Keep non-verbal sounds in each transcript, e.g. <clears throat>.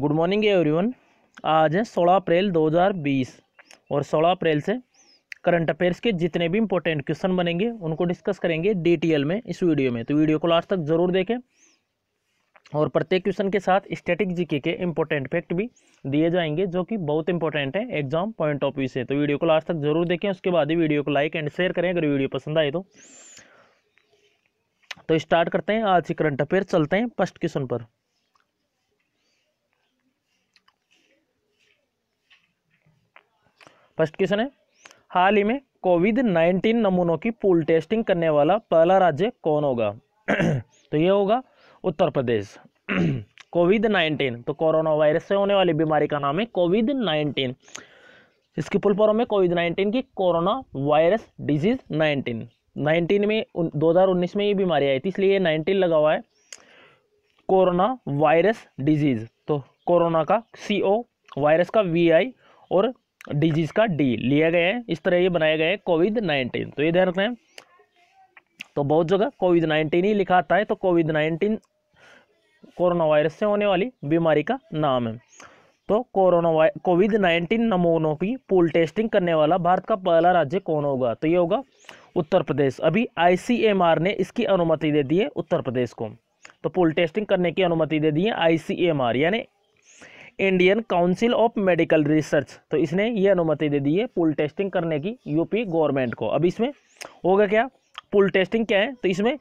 good morning everyone आज है सोलह अप्रैल 2020 और सोलह अप्रैल से करंट अफेयर्स के जितने भी इंपॉर्टेंट क्वेश्चन बनेंगे उनको डिस्कस करेंगे डिटेल में इस वीडियो में तो वीडियो को लास्ट तक जरूर देखें और प्रत्येक क्वेश्चन के साथ स्टैटिक जीके के इंपॉर्टेंट फैक्ट भी दिए जाएंगे जो कि बहुत इंपॉर्टेंट है एग्जाम पॉइंट ऑफ व्यू से तो वीडियो को लास्ट तक जरूर देखें उसके बाद ही वीडियो को लाइक एंड शेयर करें अगर वीडियो पसंद आए तो तो स्टार्ट करते हैं आज के करंट अफेयर चलते हैं फर्स्ट क्वेश्चन पर फर्स्ट क्वेश्चन है हाल ही में कोविड नाइन्टीन नमूनों की पूल टेस्टिंग करने वाला पहला राज्य कौन होगा <clears throat> तो ये होगा उत्तर प्रदेश <clears throat> कोविड नाइन्टीन तो कोरोना वायरस से होने वाली बीमारी का नाम है कोविड नाइन्टीन इसकी पुल पर में कोविड नाइन्टीन की corona virus disease nineteen nineteen में दो हज़ार उन्नीस में ये बीमारी आई थी इसलिए ये नाइन्टीन लगा हुआ है कोरोना वायरस डिजीज तो कोरोना का सी ओ वायरस का वी आई और डिजीज का डी लिया गया है इस तरह ये बनाया गया है कोविड नाइन्टीन तो ये ध्यान रखना है तो बहुत जगह कोविड नाइन्टीन ही लिखा आता है तो कोविड नाइन्टीन कोरोना वायरस से होने वाली बीमारी का नाम है तो कोरोना वाय कोविड नाइन्टीन नमूनों की पूल टेस्टिंग करने वाला भारत का पहला राज्य कौन होगा तो ये होगा उत्तर प्रदेश अभी आईसीएमआर ने इसकी अनुमति दे दी है उत्तर प्रदेश को तो पूल टेस्टिंग करने की अनुमति दे दी है आईसीएमआर यानी Indian council of medical research तो इसने ये अनुमति दे दी है पुल टेस्टिंग करने की यूपी गवर्नमेंट को अब इसमें होगा क्या पुल टेस्टिंग क्या है तो इसमें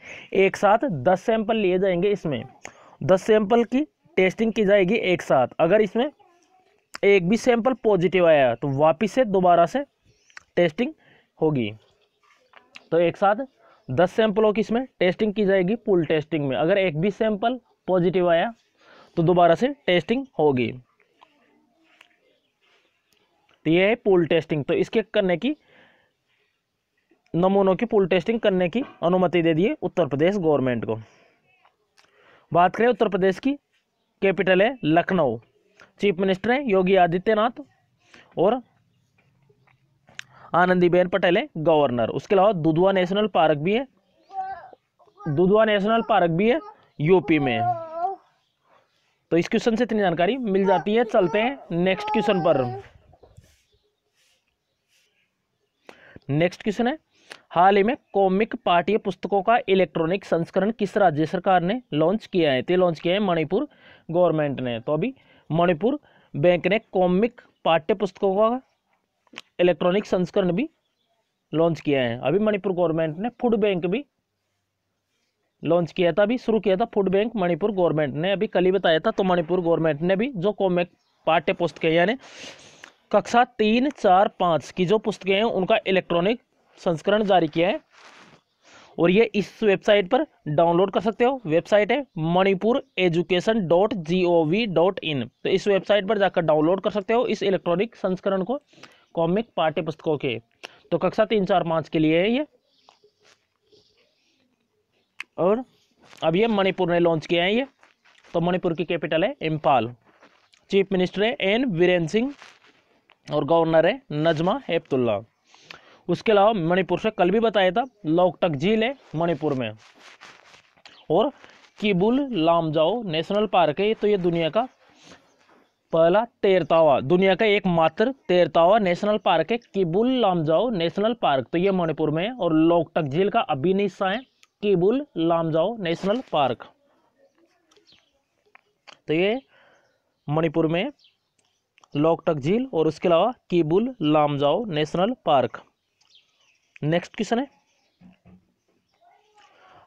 एक साथ दस सैंपल लिए जाएंगे इसमें दस सैंपल की टेस्टिंग की जाएगी एक साथ अगर इसमें एक भी सैंपल पॉजिटिव आया तो वापिस से दोबारा से टेस्टिंग होगी तो एक साथ दस सैंपलों की इसमें टेस्टिंग की जाएगी पुल टेस्टिंग में अगर एक भी सैंपल पॉजिटिव आया तो दोबारा से टेस्टिंग होगी तो ये है पुल टेस्टिंग तो इसके करने की नमूनों की पुल टेस्टिंग करने की अनुमति दे दी उत्तर प्रदेश गवर्नमेंट को बात करें उत्तर प्रदेश की कैपिटल है लखनऊ चीफ मिनिस्टर हैं योगी आदित्यनाथ और आनंदीबेन पटेल है गवर्नर उसके अलावा दुधवा नेशनल पार्क भी है दुधवा नेशनल पार्क भी है यूपी में तो इस क्वेश्चन से इतनी जानकारी मिल जाती है चलते हैं नेक्स्ट क्वेश्चन पर नेक्स्ट क्वेश्चन है हाल ही में कॉमिक पाठ्य पुस्तकों का इलेक्ट्रॉनिक संस्करण किस राज्य सरकार ने लॉन्च किया है तो लॉन्च किया है मणिपुर गवर्नमेंट ने तो अभी मणिपुर बैंक ने कॉमिक पाठ्य पुस्तकों का इलेक्ट्रॉनिक संस्करण भी लॉन्च किया है अभी मणिपुर गवर्नमेंट ने फूड बैंक भी लॉन्च किया था अभी शुरू किया था फूड बैंक मणिपुर गवर्नमेंट ने अभी कल ही बताया था तो मणिपुर गवर्नमेंट ने भी जो कॉमिक पाठ्य पुस्तकें यानी कक्षा तीन चार पाँच की जो पुस्तकें हैं उनका इलेक्ट्रॉनिक संस्करण जारी किया है और ये इस वेबसाइट पर डाउनलोड कर सकते हो वेबसाइट है Manipur education dot G O V dot in तो इस वेबसाइट पर जाकर डाउनलोड कर सकते हो इस इलेक्ट्रॉनिक संस्करण को कॉमिक पाठ्य पुस्तकों के तो कक्षा तीन चार पाँच के लिए है ये और अब ये मणिपुर ने लॉन्च किया है ये तो मणिपुर की कैपिटल है इम्फाल चीफ मिनिस्टर है एन वीरेन्द्र सिंह और गवर्नर है नजमा हेपतुल्ला उसके अलावा मणिपुर से कल भी बताया था लोकटक झील है मणिपुर में और किबुल लामजाओ नेशनल पार्क है तो ये दुनिया का पहला तेरतावा दुनिया का एकमात्र तेरतावा नेशनल पार्क है किबुल लामजाओ नेशनल पार्क तो ये मणिपुर में है और लोकटक झील का अभिन्न हिस्सा है किबुल लामजाओ नेशनल पार्क तो ये मणिपुर में लॉकटक झील और उसके अलावा Keibul Lamjao national park next question है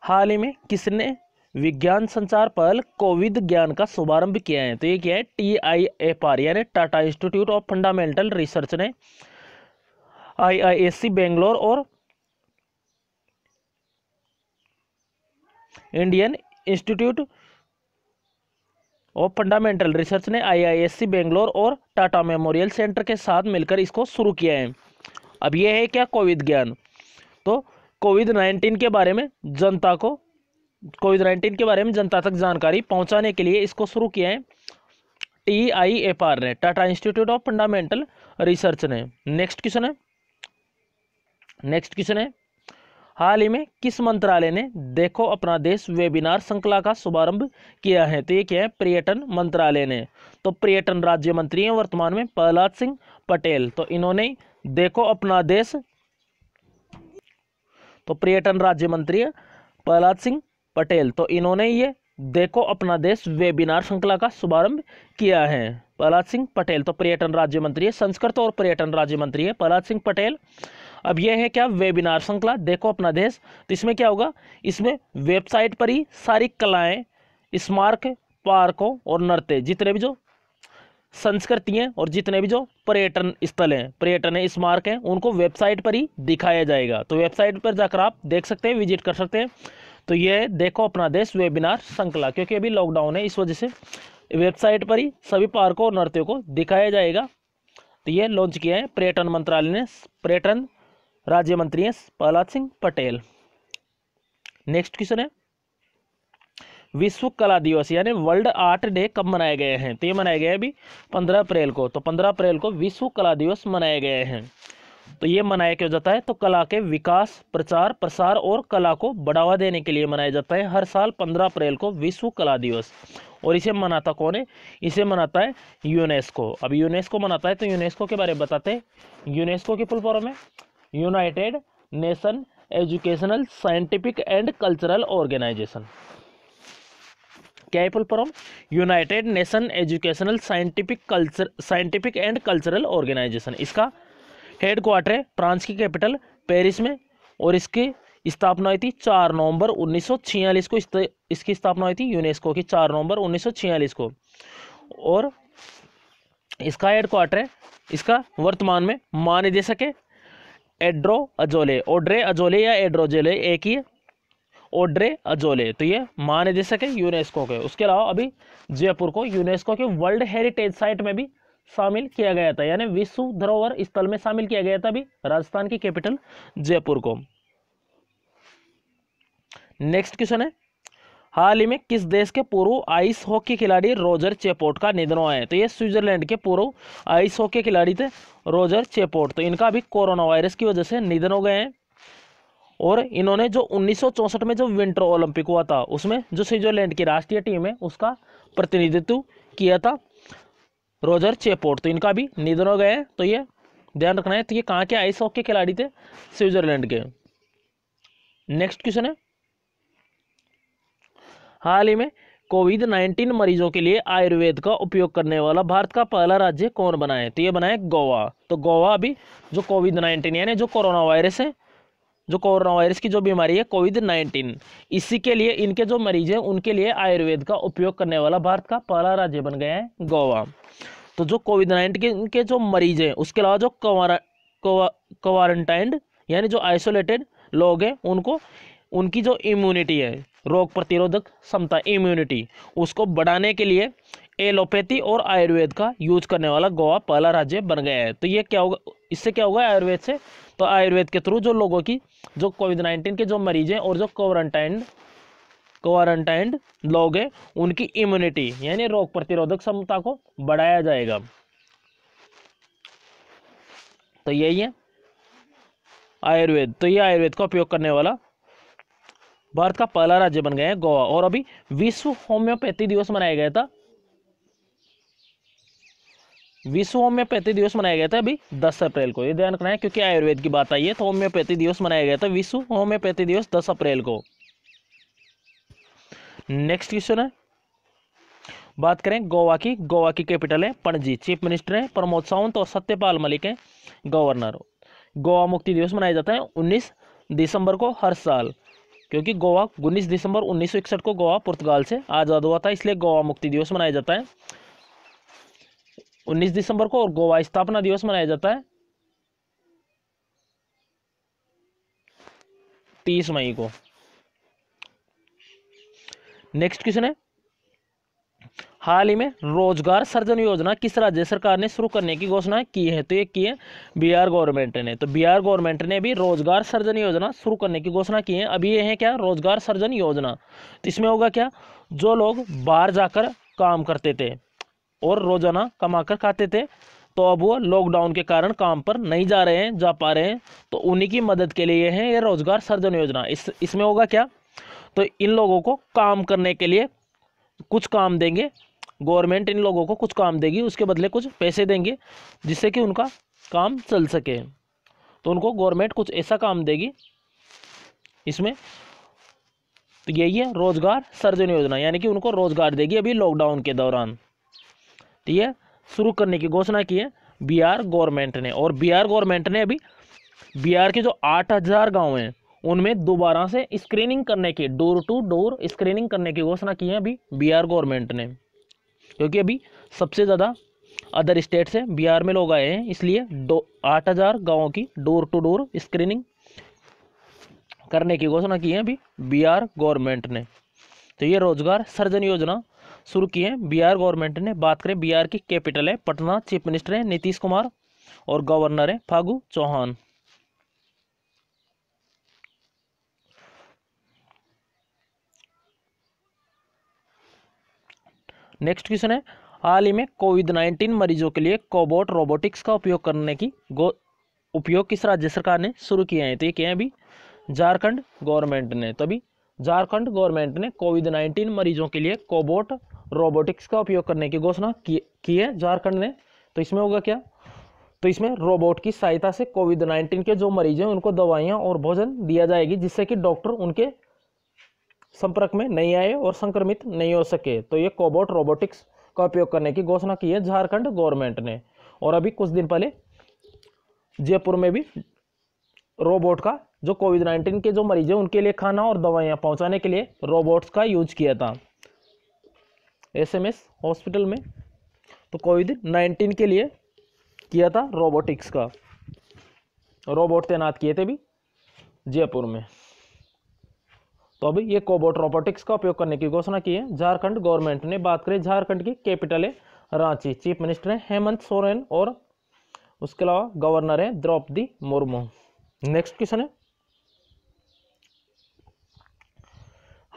हाल ही में किसने विज्ञान संचार पहल कोविद ज्ञान का शुभारंभ किया है तो ये क्या है टी आई एफ आर यानी Tata institute of fundamental research ने I I S C Bangalore और इंडियन इंस्टीट्यूट और फंडामेंटल रिसर्च ने आईआईएससी बेंगलोर और टाटा मेमोरियल सेंटर के साथ मिलकर इसको शुरू किया है अब यह है क्या कोविड ज्ञान तो कोविड नाइन्टीन के बारे में जनता को कोविड नाइन्टीन के बारे में जनता तक जानकारी पहुंचाने के लिए इसको शुरू किया है टी आई एफ आर ने Tata institute of fundamental research ने नेक्स्ट क्वेश्चन है नेक्स्ट क्वेश्चन है हाल ही में किस मंत्रालय ने देखो अपना देश वेबिनार श्रृंखला का शुभारंभ किया है तो ये क्या है पर्यटन मंत्रालय ने तो पर्यटन राज्य मंत्री हैं वर्तमान में प्रहलाद सिंह पटेल तो इन्होंने देखो अपना देश तो पर्यटन राज्य मंत्री प्रहलाद सिंह पटेल तो इन्होंने ये देखो अपना देश वेबिनार श्रृंखला का शुभारंभ किया है प्रहलाद सिंह पटेल तो पर्यटन राज्य मंत्री है संस्कृत और पर्यटन राज्य मंत्री है प्रहलाद सिंह पटेल अब ये है क्या वेबिनार श्रृंखला देखो अपना देश तो इसमें क्या होगा इसमें वेबसाइट पर ही सारी कलाएं स्मारक पार्कों और नृत्य जितने भी जो संस्कृति हैं और जितने भी जो पर्यटन स्थल हैं पर्यटन है स्मारक हैं उनको वेबसाइट पर ही दिखाया जाएगा तो वेबसाइट पर जाकर आप देख सकते हैं विजिट कर सकते हैं तो ये देखो अपना देश वेबिनार श्रृंखला क्योंकि अभी लॉकडाउन है इस वजह से वेबसाइट पर ही सभी पार्कों और नृत्यों को दिखाया जाएगा तो ये लॉन्च किया है पर्यटन मंत्रालय ने पर्यटन राज्य मंत्री हैं प्रहलाद सिंह पटेल नेक्स्ट क्वेश्चन है विश्व कला दिवस यानी वर्ल्ड आर्ट डे कब मनाए गए हैं तो ये मनाए गए अभी पंद्रह अप्रैल को तो पंद्रह अप्रैल को विश्व कला दिवस मनाए गए हैं तो ये मनाया क्यों जाता है तो कला के विकास प्रचार प्रसार और कला को बढ़ावा देने के लिए मनाया जाता है हर साल पंद्रह अप्रैल को विश्व कला दिवस और इसे मनाता कौन है इसे मनाता है यूनेस्को अब यूनेस्को मनाता है तो यूनेस्को के बारे में बताते हैं यूनेस्को की फुल फॉर्म है united nation educational scientific and cultural organisation क्या है full form united nation educational scientific culture scientific and cultural organisation इसका हेड क्वार्टर है फ्रांस की कैपिटल पेरिस में और इसकी स्थापना हुई थी चार नवंबर 1946 को इस, इसकी स्थापना हुई थी यूनेस्को की चार नवंबर 1946 को और इसका हेड क्वार्टर है इसका वर्तमान में महानिदेशक है एड्रो अजोले ओड्रे अजोले या एड्रोजोले एक ही है ओड्रे अजोले तो ये महानिदेशक है यूनेस्को के उसके अलावा अभी जयपुर को यूनेस्को के वर्ल्ड हेरिटेज साइट में भी शामिल किया गया था यानी विश्व धरोहर स्थल में शामिल किया गया था अभी राजस्थान की कैपिटल जयपुर को नेक्स्ट क्वेश्चन है हाल ही में किस देश के पूर्व आइस हॉकी खिलाड़ी रोजर चेपोर्ट का निधन हुआ है तो ये स्विट्जरलैंड के पूर्व आइस हॉकी खिलाड़ी थे रोजर चेपोर्ट तो इनका भी कोरोना वायरस की वजह से निधन हो गए हैं और इन्होंने जो उन्नीस में जो विंटर ओलंपिक हुआ था उसमें जो स्विट्जरलैंड की राष्ट्रीय टीम है उसका प्रतिनिधित्व किया था रोजर चेपोर्ट तो इनका भी निधन हो गए तो ये ध्यान रखना है तो ये कहाँ के आइस हॉकी खिलाड़ी थे स्विट्जरलैंड के नेक्स्ट क्वेश्चन है हाल ही में कोविड 19 मरीजों के लिए आयुर्वेद का उपयोग करने वाला भारत का पहला राज्य कौन बना है तो ये बना है गोवा तो गोवा अभी जो कोविड 19 यानी जो कोरोना वायरस है जो कोरोना वायरस की जो बीमारी है कोविड 19 इसी के लिए इनके जो मरीज हैं उनके लिए आयुर्वेद का उपयोग करने वाला भारत का पहला राज्य बन गया है गोवा तो जो कोविड नाइन्टीन के जो मरीज हैं उसके अलावा जो क्वारंटाइंड यानी जो आइसोलेटेड लोग हैं उनको उनकी जो इम्यूनिटी है रोग प्रतिरोधक क्षमता इम्यूनिटी उसको बढ़ाने के लिए एलोपैथी और आयुर्वेद का यूज करने वाला गोवा पहला राज्य बन गया है तो ये क्या होगा इससे क्या होगा आयुर्वेद से तो आयुर्वेद के थ्रू जो लोगों की जो कोविड नाइन्टीन के जो मरीज हैं और जो क्वारंटाइन क्वारंटाइंड लोग हैं उनकी इम्यूनिटी यानी रोग प्रतिरोधक क्षमता को बढ़ाया जाएगा तो यही है आयुर्वेद तो ये आयुर्वेद का उपयोग करने वाला भारत का पहला राज्य बन गया है गोवा और अभी विश्व होम्योपैथी दिवस मनाया गया था विश्व होम्योपैथी दिवस मनाया गया था अभी 10 अप्रैल को ये ध्यान रखना है क्योंकि आयुर्वेद की बात आई है तो होम्योपैथी दिवस मनाया गया था विश्व होम्योपैथी दिवस 10 अप्रैल को नेक्स्ट क्वेश्चन है बात करें गोवा की गोवा की कैपिटल है पणजी चीफ मिनिस्टर है प्रमोद सावंत और सत्यपाल मलिक है गवर्नर गोवा मुक्ति दिवस मनाया जाता है उन्नीस दिसंबर को हर साल क्योंकि गोवा उन्नीस दिसंबर 1961 को गोवा पुर्तगाल से आज़ाद हुआ था इसलिए गोवा मुक्ति दिवस मनाया जाता है 19 दिसंबर को और गोवा स्थापना दिवस मनाया जाता है 30 मई को नेक्स्ट क्वेश्चन है हाल ही में रोजगार सर्जन योजना किस राज्य सरकार ने शुरू करने की घोषणा की है तो ये की है बिहार गवर्नमेंट ने तो बिहार गवर्नमेंट ने भी रोजगार सर्जन योजना शुरू करने की घोषणा की है अभी ये है क्या रोजगार सर्जन योजना तो इसमें होगा क्या जो लोग बाहर जाकर काम करते थे और रोजाना कमाकर खाते थे तो अब वो लॉकडाउन के कारण काम पर नहीं जा रहे हैं जा पा रहे हैं तो उन्हीं की मदद के लिए है ये रोजगार सर्जन योजना इस इसमें होगा क्या तो इन लोगों को काम करने के लिए कुछ काम देंगे गवर्नमेंट इन लोगों को कुछ काम देगी उसके बदले कुछ पैसे देंगे जिससे कि उनका काम चल सके तो उनको गवर्नमेंट कुछ ऐसा काम देगी इसमें तो यही है रोजगार सर्जन योजना यानी कि उनको रोजगार देगी अभी लॉकडाउन के दौरान तो यह शुरू करने की घोषणा की है बिहार गवर्नमेंट ने और बिहार गवर्नमेंट ने अभी बिहार के जो आठ हज़ार गाँव हैं उनमें दोबारा से स्क्रीनिंग करने की डोर टू डोर स्क्रीनिंग करने की घोषणा की है अभी बिहार गवर्नमेंट ने क्योंकि अभी सबसे ज़्यादा अदर स्टेट से बिहार में लोग आए हैं इसलिए दो आठ हज़ार गाँवों की डोर टू डोर स्क्रीनिंग करने की घोषणा की है अभी बिहार गवर्नमेंट ने तो ये रोजगार सर्जन योजना शुरू की है बिहार गवर्नमेंट ने बात करें बिहार की कैपिटल है पटना चीफ मिनिस्टर है नीतीश कुमार और गवर्नर है फागू चौहान नेक्स्ट क्वेश्चन है हाल ही में कोविड नाइन्टीन मरीजों के लिए कोबोट रोबोटिक्स का उपयोग करने की गो उपयोग किस राज्य सरकार ने शुरू किए हैं तो ये क्या है अभी झारखंड गवर्नमेंट ने तो अभी झारखंड गवर्नमेंट ने कोविड नाइन्टीन मरीजों के लिए कोबोट रोबोटिक्स का उपयोग करने की घोषणा की है झारखंड ने तो इसमें होगा क्या तो इसमें रोबोट की सहायता से कोविड नाइन्टीन के जो मरीज हैं उनको दवाइयाँ और भोजन दिया जाएगी जिससे कि डॉक्टर उनके संपर्क में नहीं आए और संक्रमित नहीं हो सके तो ये कोबोट रोबोटिक्स का उपयोग करने की घोषणा की है झारखंड गवर्नमेंट ने और अभी कुछ दिन पहले जयपुर में भी रोबोट का जो कोविड नाइन्टीन के जो मरीज हैं उनके लिए खाना और दवाइयाँ पहुँचाने के लिए रोबोट्स का यूज किया था एस हॉस्पिटल में तो कोविड नाइन्टीन के लिए किया था रोबोटिक्स का रोबोट तैनात किए थे भी जयपुर में तो अभी ये कोबोट रोबोटिक्स का उपयोग करने की घोषणा की है झारखंड गवर्नमेंट ने बात करें झारखंड की कैपिटल है रांची चीफ मिनिस्टर हैं हेमंत सोरेन और उसके अलावा गवर्नर हैं द्रौपदी मुर्मू नेक्स्ट क्वेश्चन है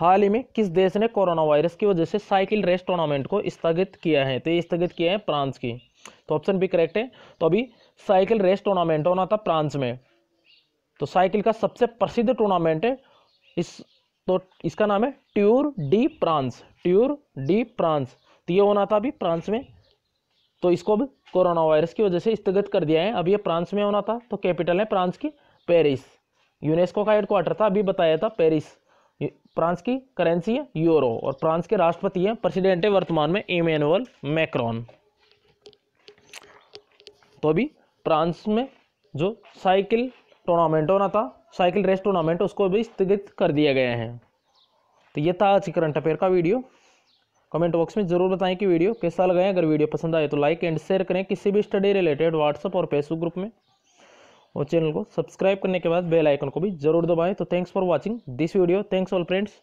हाल ही में किस देश ने कोरोना वायरस की वजह से साइकिल रेस टूर्नामेंट को स्थगित किया है तो ये स्थगित किया है फ्रांस की तो ऑप्शन भी करेक्ट है तो अभी साइकिल रेस टूर्नामेंट होना था फ्रांस में तो साइकिल का सबसे प्रसिद्ध टूर्नामेंट है इस तो इसका नाम है tour de France tour de France तो ये होना था अभी फ्रांस में तो इसको भी कोरोना वायरस की वजह से स्थगित कर दिया है अब ये फ्रांस में होना था तो कैपिटल है फ्रांस की पेरिस यूनेस्को का हेडक्वार्टर था अभी बताया था पेरिस फ्रांस की करेंसी है यूरो और फ्रांस के राष्ट्रपति हैं प्रेसिडेंट है वर्तमान में इमेनुअल मैक्रॉन तो अभी फ्रांस में जो साइकिल टूर्नामेंट होना था साइकिल रेस टूर्नामेंट उसको भी स्थगित कर दिया गया है तो ये था आज करंट अफेयर का वीडियो कमेंट बॉक्स में ज़रूर बताएं कि वीडियो कैसा लगाएं अगर वीडियो पसंद आए तो लाइक एंड शेयर करें किसी भी स्टडी रिलेटेड व्हाट्सअप और फेसबुक ग्रुप में और चैनल को सब्सक्राइब करने के बाद बेल आइकन को भी जरूर दबाएं तो thanks for watching this video thanks all friends